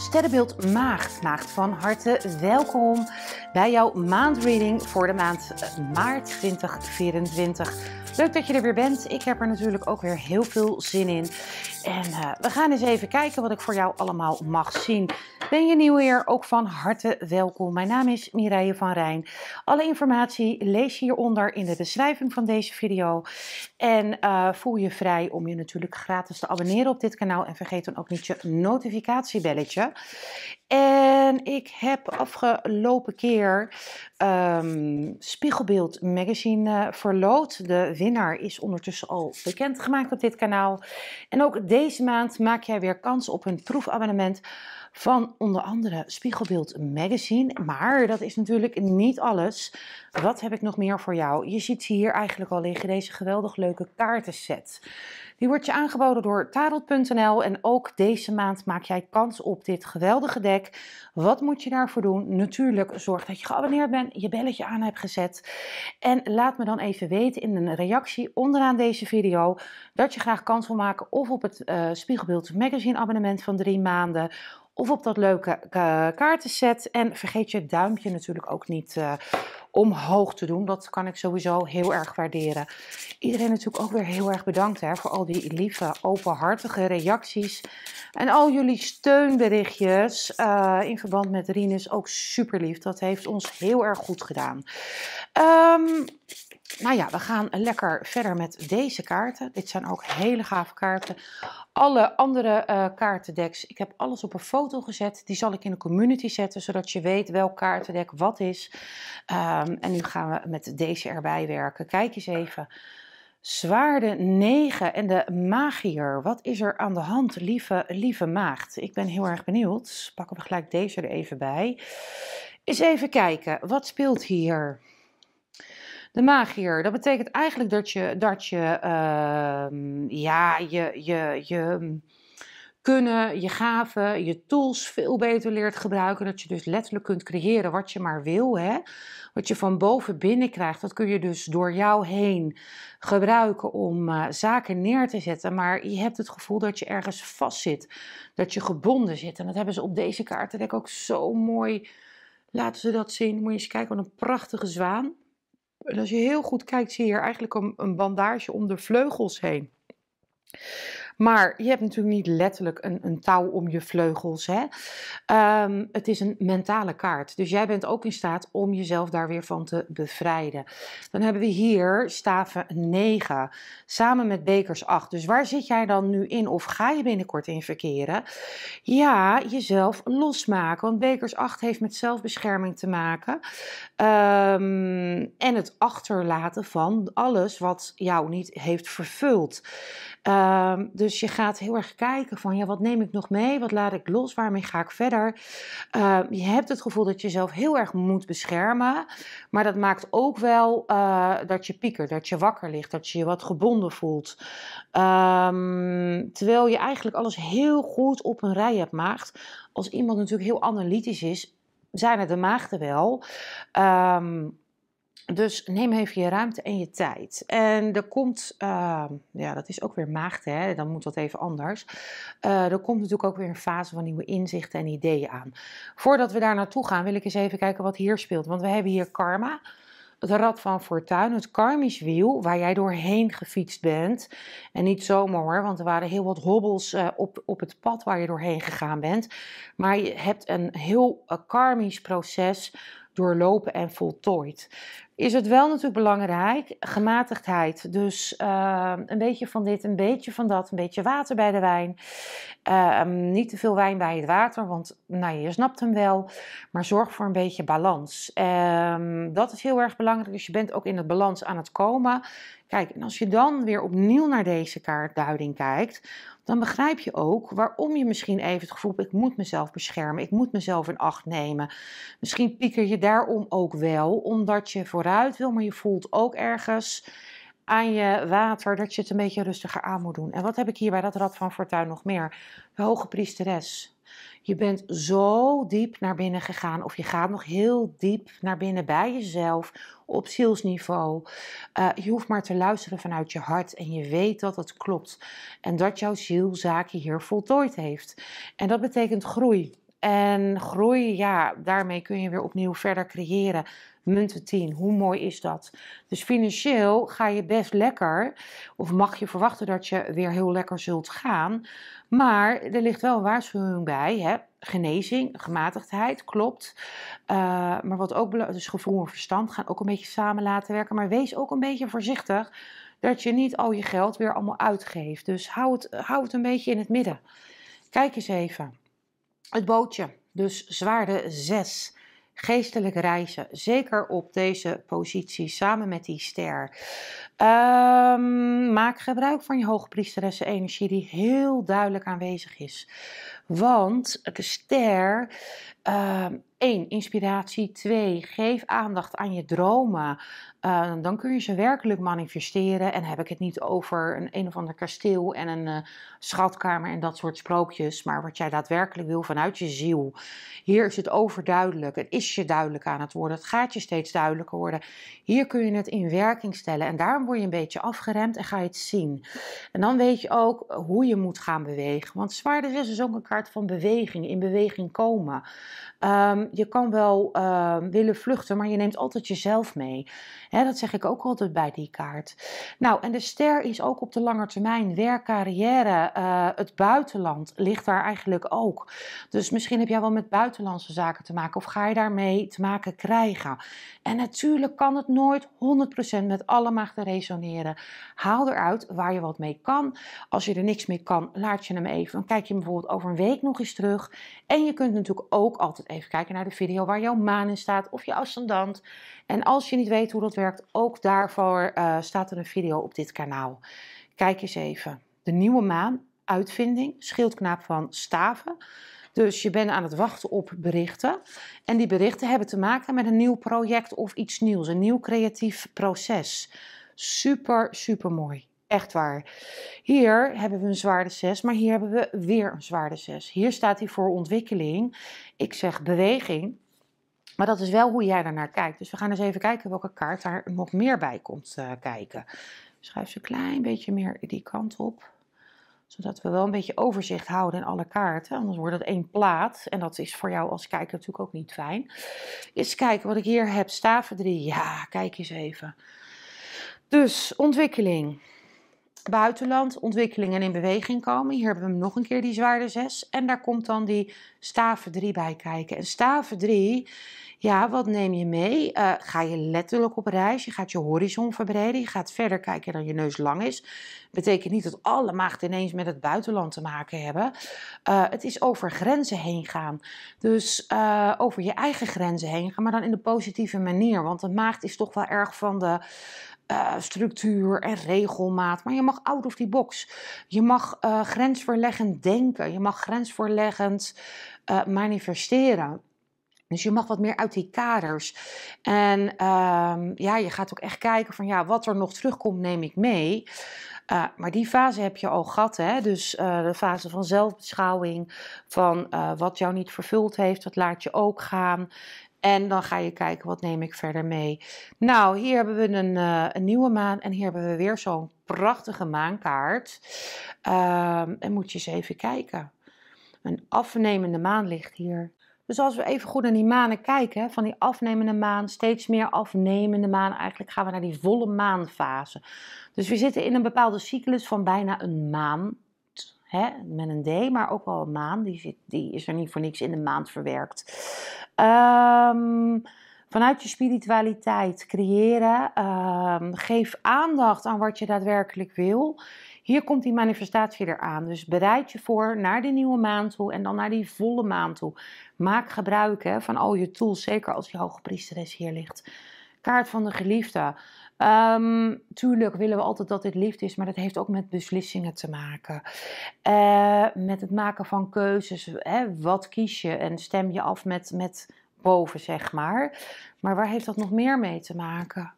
Sterrenbeeld Maagd, Maagd van harte welkom bij jouw maandreading voor de maand eh, maart 2024. Leuk dat je er weer bent. Ik heb er natuurlijk ook weer heel veel zin in. En eh, we gaan eens even kijken wat ik voor jou allemaal mag zien. Ben je nieuw hier? Ook van harte welkom. Mijn naam is Mireille van Rijn. Alle informatie lees je hieronder in de beschrijving van deze video. En eh, voel je vrij om je natuurlijk gratis te abonneren op dit kanaal. En vergeet dan ook niet je notificatiebelletje. En ik heb afgelopen keer ehm, Spiegelbeeld Magazine uh, verloot. De winnaar is ondertussen al bekendgemaakt op dit kanaal. En ook deze maand maak jij weer kans op een proefabonnement van onder andere Spiegelbeeld Magazine. Maar dat is natuurlijk niet alles. Wat heb ik nog meer voor jou? Je ziet hier eigenlijk al liggen, deze geweldig leuke kaartenset. Die wordt je aangeboden door Tarot.nl en ook deze maand maak jij kans op dit geweldige dek. Wat moet je daarvoor doen? Natuurlijk zorg dat je geabonneerd bent, je belletje aan hebt gezet. En laat me dan even weten in een reactie onderaan deze video dat je graag kans wil maken of op het eh, Spiegelbeeld Magazine abonnement van drie maanden of op dat leuke eh, kaartenset. En vergeet je duimpje natuurlijk ook niet eh, omhoog te doen. Dat kan ik sowieso heel erg waarderen. Iedereen natuurlijk ook weer heel erg bedankt hè, voor al die lieve, openhartige reacties. En al jullie steunberichtjes eh, in verband met Rinus ook super lief. Dat heeft ons heel erg goed gedaan. Um, nou ja, we gaan lekker verder met deze kaarten. Dit zijn ook hele gave kaarten. Alle andere uh, kaartendeks, ik heb alles op een foto gezet. Die zal ik in de community zetten, zodat je weet welk kaartendek wat is. Ehm, en nu gaan we met deze erbij werken. Kijk eens even. Zwaarde 9 en de magier. Wat is er aan de hand, lieve, lieve maagd? Ik ben heel erg benieuwd. Pakken we gelijk deze er even bij. Eens even kijken, wat speelt hier? De magier, dat betekent eigenlijk dat je, dat je, ehm, ja, je, je, je hm, kunnen, je gaven, je tools veel beter leert gebruiken. Dat je dus letterlijk kunt creëren wat je maar wil. Hè? Wat je van boven binnen krijgt, dat kun je dus door jou heen gebruiken om eh, zaken neer te zetten. Maar je hebt het gevoel dat je ergens vast zit, dat je gebonden zit. En dat hebben ze op deze kaartendek ook zo mooi. Laten ze dat zien. Moet je eens kijken, wat een prachtige zwaan als je heel goed kijkt, zie je hier eigenlijk een, een bandage om de vleugels heen. Maar je hebt natuurlijk niet letterlijk een, een touw om je vleugels. Hè? Ehm, het is een mentale kaart. Dus jij bent ook in staat om jezelf daar weer van te bevrijden. Dan hebben we hier staven 9 samen met bekers 8. Dus waar zit jij dan nu in of ga je binnenkort in verkeren? Ja, jezelf losmaken. Want bekers 8 heeft met zelfbescherming te maken. Ehm, en het achterlaten van alles wat jou niet heeft vervuld. Ehm, dus dus je gaat heel erg kijken van, ja, wat neem ik nog mee? Wat laat ik los? Waarmee ga ik verder? Ehm, je hebt het gevoel dat je jezelf heel erg moet beschermen. Maar dat maakt ook wel eh, dat je pieker, dat je wakker ligt, dat je je wat gebonden voelt. Ehm, terwijl je eigenlijk alles heel goed op een rij hebt maakt. Als iemand natuurlijk heel analytisch is, zijn het de maagden wel. Ehm, dus neem even je ruimte en je tijd. En er komt, ehm, ja, dat is ook weer maagd. hè? dan moet dat even anders. Uh, er komt natuurlijk ook weer een fase van nieuwe inzichten en ideeën aan. Voordat we daar naartoe gaan, wil ik eens even kijken wat hier speelt. Want we hebben hier karma, het rad van fortuin, het karmisch wiel waar jij doorheen gefietst bent. En niet zomaar hoor, want er waren heel wat hobbels eh, op, op het pad waar je doorheen gegaan bent. Maar je hebt een heel eh, karmisch proces doorlopen en voltooid. Is het wel natuurlijk belangrijk, gematigdheid. Dus ehm, een beetje van dit, een beetje van dat, een beetje water bij de wijn. Ehm, niet te veel wijn bij het water, want nou, je snapt hem wel. Maar zorg voor een beetje balans. Ehm, dat is heel erg belangrijk. Dus je bent ook in het balans aan het komen. Kijk, en als je dan weer opnieuw naar deze kaartduiding kijkt, dan begrijp je ook waarom je misschien even het gevoel hebt: ik moet mezelf beschermen, ik moet mezelf in acht nemen. Misschien pieker je daarom ook wel, omdat je vooruit wil, maar je voelt ook ergens aan je water dat je het een beetje rustiger aan moet doen. En wat heb ik hier bij dat Rad van Fortuin nog meer? De hoge priesteres. Je bent zo diep naar binnen gegaan, of je gaat nog heel diep naar binnen bij jezelf op zielsniveau. Eh, je hoeft maar te luisteren vanuit je hart en je weet dat het klopt en dat jouw zielzaken hier voltooid heeft. En dat betekent groei. En groei, ja, daarmee kun je weer opnieuw verder creëren munten 10. Hoe mooi is dat? Dus financieel ga je best lekker, of mag je verwachten dat je weer heel lekker zult gaan. Maar er ligt wel een waarschuwing bij. Hè? Genezing, gematigdheid, klopt. Eh, maar wat ook belangrijk is, dus gevoel en verstand gaan ook een beetje samen laten werken. Maar wees ook een beetje voorzichtig dat je niet al je geld weer allemaal uitgeeft. Dus hou het, hou het een beetje in het midden. Kijk eens even. Het bootje, dus zwaarde 6 geestelijk reizen. Zeker op deze positie samen met die ster. Ehm, maak gebruik van je hoogpriesteressen energie die heel duidelijk aanwezig is. Want de ster ehm, één, inspiratie. Twee, geef aandacht aan je dromen. Eh, dan kun je ze werkelijk manifesteren. En heb ik het niet over een een of ander kasteel en een eh, schatkamer en dat soort sprookjes. Maar wat jij daadwerkelijk wil vanuit je ziel. Hier is het overduidelijk. Het is je duidelijk aan het worden. Het gaat je steeds duidelijker worden. Hier kun je het in werking stellen. En daarom word je een beetje afgeremd en ga je het zien. En dan weet je ook hoe je moet gaan bewegen. Want zwaarder is dus ook een kaart van beweging. In beweging komen. Um, je kan wel ehm, willen vluchten, maar je neemt altijd jezelf mee. Hè, dat zeg ik ook altijd bij die kaart. Nou, en de ster is ook op de lange termijn werk, carrière, eh, het buitenland ligt daar eigenlijk ook. Dus misschien heb jij wel met buitenlandse zaken te maken of ga je daarmee te maken krijgen. En natuurlijk kan het nooit 100% met alle machten resoneren. Haal eruit waar je wat mee kan. Als je er niks mee kan, laat je hem even. Dan kijk je bijvoorbeeld over een week nog eens terug. En je kunt natuurlijk ook altijd even kijken naar de video waar jouw maan in staat of je ascendant. En als je niet weet hoe dat werkt, ook daarvoor eh, staat er een video op dit kanaal. Kijk eens even. De nieuwe maan, uitvinding, schildknaap van staven. Dus je bent aan het wachten op berichten. En die berichten hebben te maken met een nieuw project of iets nieuws, een nieuw creatief proces. Super, super mooi. Echt waar. Hier hebben we een zwaarde 6, maar hier hebben we weer een zwaarde 6. Hier staat hij voor ontwikkeling. Ik zeg beweging. Maar dat is wel hoe jij daarnaar kijkt. Dus we gaan eens even kijken welke kaart daar nog meer bij komt uh, kijken. Schuif ze een klein beetje meer die kant op. Zodat we wel een beetje overzicht houden in alle kaarten. Anders wordt het één plaat. En dat is voor jou als kijker natuurlijk ook niet fijn. Eens kijken wat ik hier heb. Staven 3. Ja, kijk eens even. Dus ontwikkeling buitenland, ontwikkelingen in beweging komen. Hier hebben we nog een keer die zwaarde 6. En daar komt dan die staven 3 bij kijken. En staven 3, ja, wat neem je mee? Eh, ga je letterlijk op reis? Je gaat je horizon verbreden. Je gaat verder kijken dan je neus lang is. Betekent niet dat alle maagden ineens met het buitenland te maken hebben. Eh, het is over grenzen heen gaan. Dus eh, over je eigen grenzen heen gaan, maar dan in de positieve manier. Want de maagd is toch wel erg van de eh, structuur en regelmaat. Maar je mag out of the box. Je mag eh, grensverleggend denken. Je mag grensverleggend eh, manifesteren. Dus je mag wat meer uit die kaders. En ehm, ja, je gaat ook echt kijken van ja, wat er nog terugkomt, neem ik mee. maar die fase heb je al gehad. Hè? Dus de fase van zelfbeschouwing, van wat jou niet vervuld heeft, dat laat je ook gaan. En dan ga je kijken, wat neem ik verder mee? Nou, hier hebben we een, eh, een nieuwe maan en hier hebben we weer zo'n prachtige maankaart. Ehm, en moet je eens even kijken. Een afnemende maan ligt hier. Dus als we even goed naar die manen kijken, van die afnemende maan, steeds meer afnemende maan, eigenlijk gaan we naar die volle maanfase. Dus we zitten in een bepaalde cyclus van bijna een maand, hè, met een D, maar ook wel een maan, die, die is er niet voor niks in de maand verwerkt. Ehm, vanuit je spiritualiteit creëren. Ehm, geef aandacht aan wat je daadwerkelijk wil. Hier komt die manifestatie eraan. Dus bereid je voor naar de nieuwe maand toe en dan naar die volle maand toe. Maak gebruik hè, van al je tools, zeker als je hoge priesteres hier ligt kaart van de geliefde. Ehm, tuurlijk willen we altijd dat dit liefde is, maar dat heeft ook met beslissingen te maken. Eh, met het maken van keuzes. Hè? Wat kies je en stem je af met, met boven, zeg maar. Maar waar heeft dat nog meer mee te maken?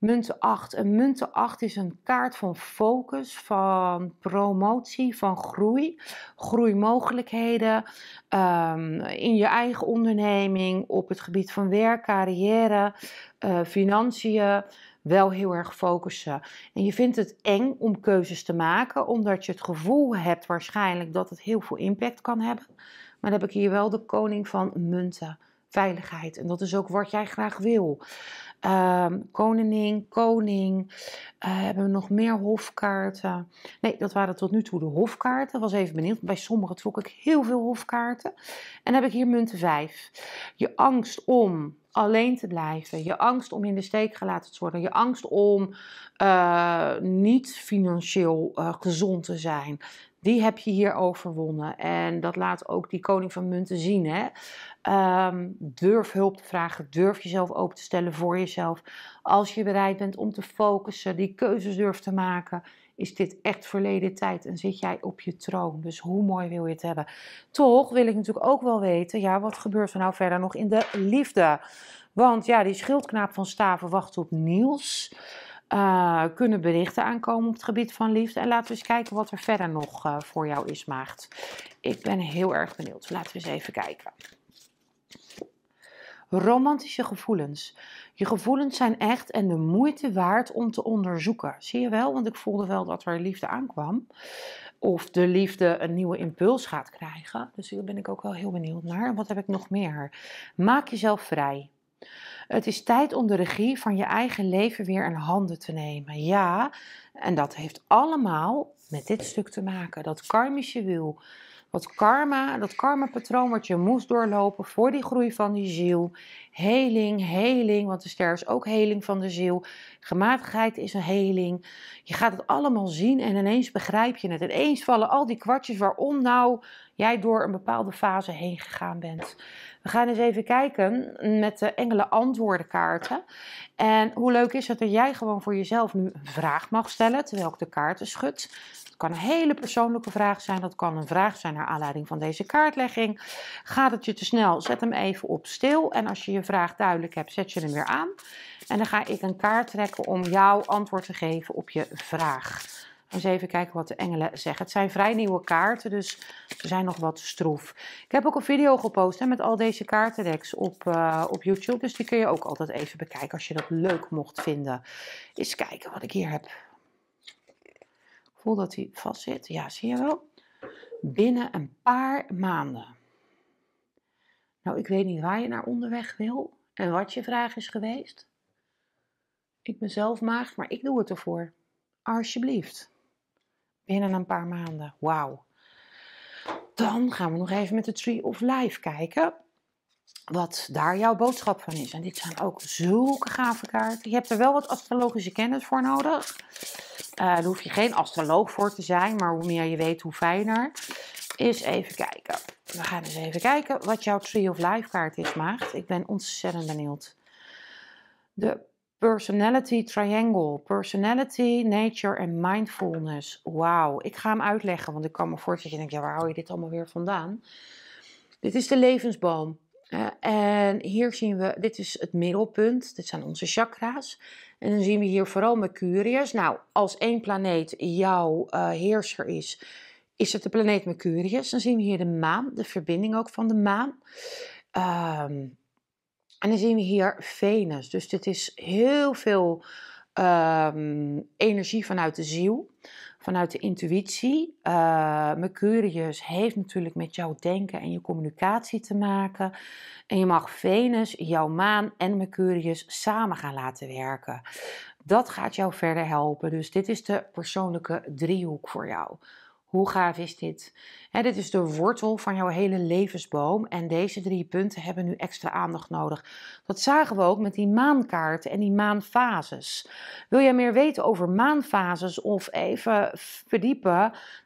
Munten 8. Een munten 8 is een kaart van focus, van promotie, van groei, groeimogelijkheden ehm, in je eigen onderneming, op het gebied van werk, carrière, eh, financiën. Wel heel erg focussen. En je vindt het eng om keuzes te maken, omdat je het gevoel hebt waarschijnlijk dat het heel veel impact kan hebben. Maar dan heb ik hier wel de koning van munten, veiligheid. En dat is ook wat jij graag wil. Um, ehm, koningin, koning. Eh, hebben we nog meer hofkaarten? Nee, dat waren tot nu toe de hofkaarten. Was even benieuwd. Bij sommigen trok ik heel veel hofkaarten. En heb ik hier munten 5. Je angst om alleen te blijven, je angst om in de steek gelaten te worden, je angst om eh, niet financieel eh, gezond te zijn, die heb je hier overwonnen. En dat laat ook die koning van munten zien. Hè? Ehm, durf hulp te vragen, durf jezelf open te stellen voor jezelf. Als je bereid bent om te focussen, die keuzes durf te maken, is dit echt verleden tijd en zit jij op je troon. Dus hoe mooi wil je het hebben? Toch wil ik natuurlijk ook wel weten, ja, wat gebeurt er nou verder nog in de liefde? Want ja, die schildknaap van Staven wacht op Niels. Eh, kunnen berichten aankomen op het gebied van liefde. En laten we eens kijken wat er verder nog eh, voor jou is, maagd. Ik ben heel erg benieuwd. Laten we eens even kijken. Romantische gevoelens. Je gevoelens zijn echt en de moeite waard om te onderzoeken. Zie je wel, want ik voelde wel dat er liefde aankwam. Of de liefde een nieuwe impuls gaat krijgen. Dus hier ben ik ook wel heel benieuwd naar. Wat heb ik nog meer? Maak jezelf vrij. Het is tijd om de regie van je eigen leven weer in handen te nemen. Ja, en dat heeft allemaal met dit stuk te maken, dat karmische wiel. Dat karma, dat karmapatroon wat je moest doorlopen voor die groei van die ziel. Heling, heling, want de ster is ook heling van de ziel. Gematigheid is een heling. Je gaat het allemaal zien en ineens begrijp je het. ineens vallen al die kwartjes waarom nou jij door een bepaalde fase heen gegaan bent. We gaan eens even kijken met de engelen antwoordenkaarten. En hoe leuk is het dat jij gewoon voor jezelf nu een vraag mag stellen terwijl ik de kaarten schud. Het kan een hele persoonlijke vraag zijn. Dat kan een vraag zijn naar aanleiding van deze kaartlegging. Gaat het je te snel? Zet hem even op stil. En als je je vraag duidelijk hebt, zet je hem weer aan. En dan ga ik een kaart trekken om jouw antwoord te geven op je vraag. Eens even kijken wat de engelen zeggen. Het zijn vrij nieuwe kaarten, dus ze zijn nog wat stroef. Ik heb ook een video gepost hè, met al deze kaartenreks op, eh, op YouTube. Dus die kun je ook altijd even bekijken als je dat leuk mocht vinden. Eens kijken wat ik hier heb. Ik voel dat hij vast zit. Ja, zie je wel? Binnen een paar maanden. Nou, ik weet niet waar je naar onderweg wil en wat je vraag is geweest. Ik ben zelf maagd, maar ik doe het ervoor. Alsjeblieft binnen een paar maanden. Wauw. Dan gaan we nog even met de Tree of Life kijken wat daar jouw boodschap van is. En dit zijn ook zulke gave kaarten. Je hebt er wel wat astrologische kennis voor nodig. Uh, daar hoef je geen astroloog voor te zijn, maar hoe meer je weet, hoe fijner. Is even kijken. We gaan eens even kijken wat jouw Tree of Life kaart is, maakt. Ik ben ontzettend benieuwd. De Personality Triangle. Personality, Nature en Mindfulness. Wauw, ik ga hem uitleggen, want ik kan me voorstellen dat je denkt, ja, waar hou je dit allemaal weer vandaan? Dit is de levensboom. en hier zien we, dit is het middelpunt, dit zijn onze chakra's. En dan zien we hier vooral Mercurius. Nou, als één planeet jouw eh, heerser is, is het de planeet Mercurius. Dan zien we hier de maan, de verbinding ook van de maan. Ehm, en dan zien we hier Venus. Dus dit is heel veel ehm, energie vanuit de ziel, vanuit de intuïtie. Eh, Mercurius heeft natuurlijk met jouw denken en je communicatie te maken. En je mag Venus, jouw maan en Mercurius samen gaan laten werken. Dat gaat jou verder helpen. Dus dit is de persoonlijke driehoek voor jou. Hoe gaaf is dit? dit is de wortel van jouw hele levensboom. En deze drie punten hebben nu extra aandacht nodig. Dat zagen we ook met die maankaarten en die maanfases. Wil jij meer weten over maanfases of even verdiepen?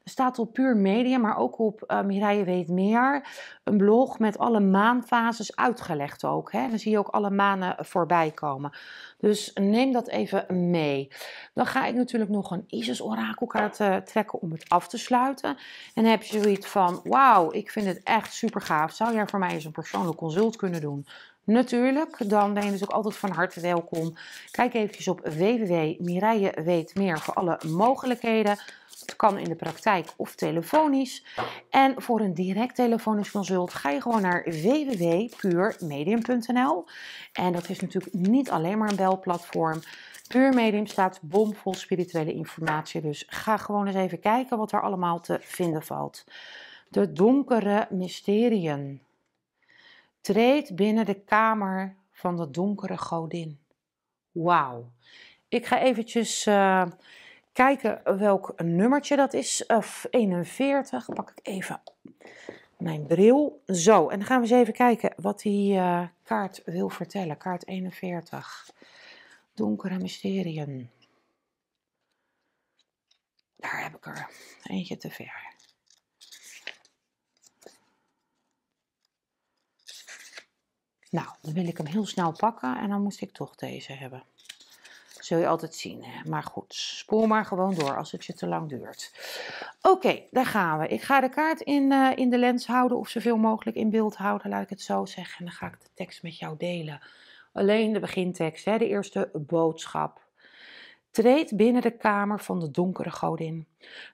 Er staat op Puur Media, maar ook op uh, Mireille Weet Meer. Een blog met alle maanfases uitgelegd ook. Dan zie je ook alle manen voorbij komen. Dus neem dat even mee. Dan ga ik natuurlijk nog een Isis-orakelkaart eh, trekken om het af te sluiten. En heb je van: Wauw, ik vind het echt super gaaf. Zou jij voor mij eens een persoonlijk consult kunnen doen? Natuurlijk, dan ben je dus ook altijd van harte welkom. Kijk eventjes op www.mireille weet meer voor alle mogelijkheden. Het kan in de praktijk of telefonisch. En voor een direct telefonisch consult ga je gewoon naar www.puurmedium.nl. En dat is natuurlijk niet alleen maar een belplatform. Puurmedium staat bomvol spirituele informatie. Dus ga gewoon eens even kijken wat er allemaal te vinden valt. De donkere mysteriën. Treed binnen de kamer van de donkere godin. Wauw. Ik ga eventjes eh, kijken welk nummertje dat is. Of 41. Pak ik even mijn bril. Zo, en dan gaan we eens even kijken wat die eh, kaart wil vertellen. Kaart 41 donkere mysteriën. Daar heb ik er eentje te ver. Nou, dan wil ik hem heel snel pakken en dan moest ik toch deze hebben. Zul je altijd zien. Hè? Maar goed, spoel maar gewoon door als het je te lang duurt. Oké, daar gaan we. Ik ga de kaart in, eh, in de lens houden of zoveel mogelijk in beeld houden, laat ik het zo zeggen. En dan ga ik de tekst met jou delen alleen de begintekst, hè, de eerste boodschap. Treed binnen de kamer van de donkere godin.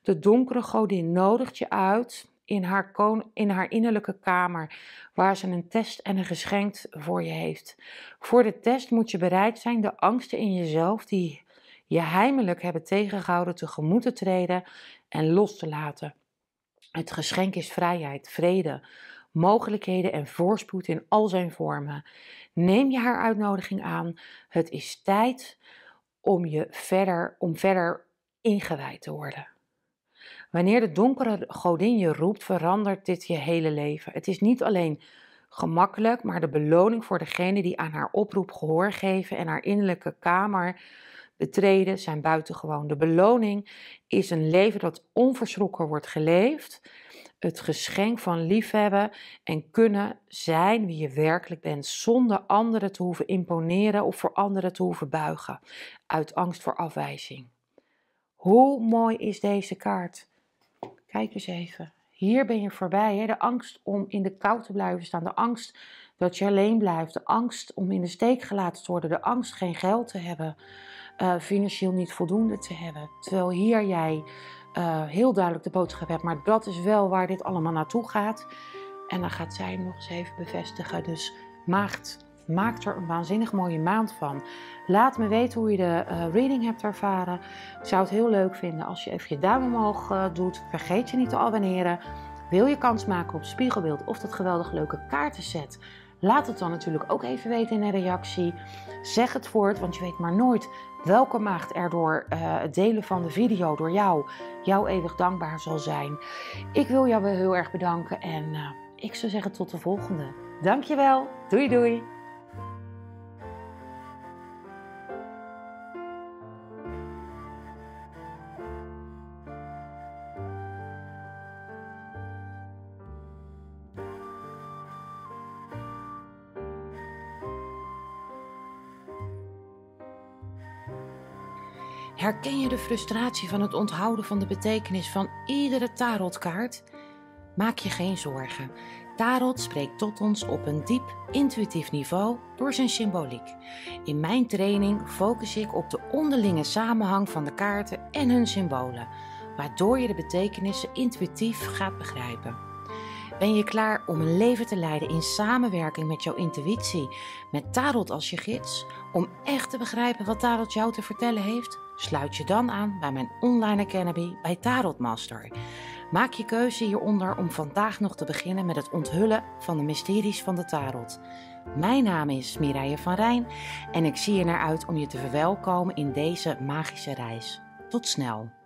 De donkere godin nodigt je uit in haar, in haar innerlijke kamer, waar ze een test en een geschenk voor je heeft. Voor de test moet je bereid zijn de angsten in jezelf die je heimelijk hebben tegengehouden tegemoet te treden en los te laten. Het geschenk is vrijheid, vrede, mogelijkheden en voorspoed in al zijn vormen. Neem je haar uitnodiging aan. Het is tijd om, je verder, om verder ingewijd te worden. Wanneer de donkere godin je roept, verandert dit je hele leven. Het is niet alleen gemakkelijk, maar de beloning voor degene die aan haar oproep gehoor geven en haar innerlijke kamer betreden zijn buitengewoon. De beloning is een leven dat onverschrokken wordt geleefd, het geschenk van liefhebben en kunnen zijn wie je werkelijk bent, zonder anderen te hoeven imponeren of voor anderen te hoeven buigen, uit angst voor afwijzing. Hoe mooi is deze kaart? Kijk eens even. Hier ben je voorbij. Hè? De angst om in de kou te blijven staan. De angst dat je alleen blijft. De angst om in de steek gelaten te worden. De angst geen geld te hebben. Eh, financieel niet voldoende te hebben. Terwijl hier jij eh, heel duidelijk de boodschap hebt, maar dat is wel waar dit allemaal naartoe gaat. En dan gaat zij hem nog eens even bevestigen. Dus maagd, maak er een waanzinnig mooie maand van. Laat me weten hoe je de eh, reading hebt ervaren. Ik zou het heel leuk vinden als je even je duim omhoog eh, doet. Vergeet je niet te abonneren. Wil je kans maken op spiegelbeeld of dat geweldig leuke kaartenset? Laat het dan natuurlijk ook even weten in een reactie. Zeg het voort, want je weet maar nooit welke maagd er door eh, het delen van de video, door jou, jou eeuwig dankbaar zal zijn. Ik wil jou wel heel erg bedanken en eh, ik zou zeggen tot de volgende. Dankjewel, doei doei! Herken je de frustratie van het onthouden van de betekenis van iedere tarotkaart? Maak je geen zorgen. Tarot spreekt tot ons op een diep, intuïtief niveau door zijn symboliek. In mijn training focus ik op de onderlinge samenhang van de kaarten en hun symbolen, waardoor je de betekenissen intuïtief gaat begrijpen. Ben je klaar om een leven te leiden in samenwerking met jouw intuïtie, met Tarot als je gids? Om echt te begrijpen wat Tarot jou te vertellen heeft? Sluit je dan aan bij mijn online academy bij Tarot Master. Maak je keuze hieronder om vandaag nog te beginnen met het onthullen van de mysteries van de Tarot. Mijn naam is Mireille van Rijn en ik zie je naar uit om je te verwelkomen in deze magische reis. Tot snel!